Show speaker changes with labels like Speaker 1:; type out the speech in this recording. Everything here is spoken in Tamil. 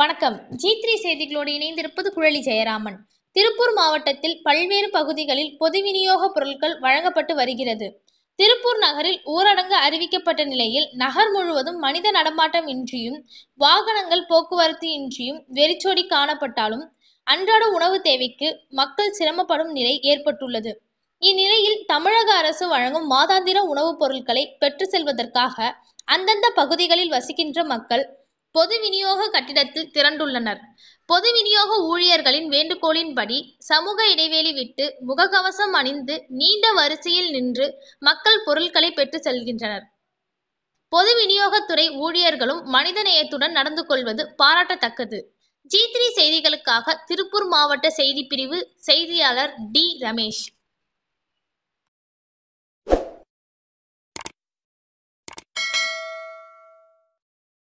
Speaker 1: வணக்கம் ஜி த்ரீ செய்திகளோடு இணைந்திருப்பது குழலி ஜெயராமன் திருப்பூர் மாவட்டத்தில் பல்வேறு பகுதிகளில் பொது விநியோக பொருட்கள் வழங்கப்பட்டு வருகிறது திருப்பூர் நகரில் ஊரடங்கு அறிவிக்கப்பட்ட நிலையில் நகர் முழுவதும் மனித நடமாட்டம் இன்றியும் வாகனங்கள் போக்குவரத்து இன்றியும் வெறிச்சோடி காணப்பட்டாலும் அன்றாட உணவு தேவைக்கு மக்கள் சிரமப்படும் நிலை ஏற்பட்டுள்ளது இந்நிலையில் தமிழக அரசு வழங்கும் மாதாந்திர உணவுப் பொருட்களை பெற்று செல்வதற்காக அந்தந்த பகுதிகளில் வசிக்கின்ற மக்கள் பொது விநியோக கட்டிடத்தில் திரண்டுள்ளனர். பொது விநியோக ஊழியர்களின் வேண்டுகோளின்படி, சமூக இடைவெளி விட்டு, முகக்கவசம் அணிந்து நீண்ட வரிசையில் நின்று மக்கள் பொருட்களை பெற்றுச் செல்கின்றனர். பொது விநியோகத்துறை ஊழியர்களும் மனித நேயத்துடன் நடந்து கொள்வது பாராட்டத்தக்கது. ஜி த்ரீ செய்திகளுக்காக திருப்பூர் மாவட்ட செய்திப்பிரிவு செய்தியாளர் டி. ரமேஷ்.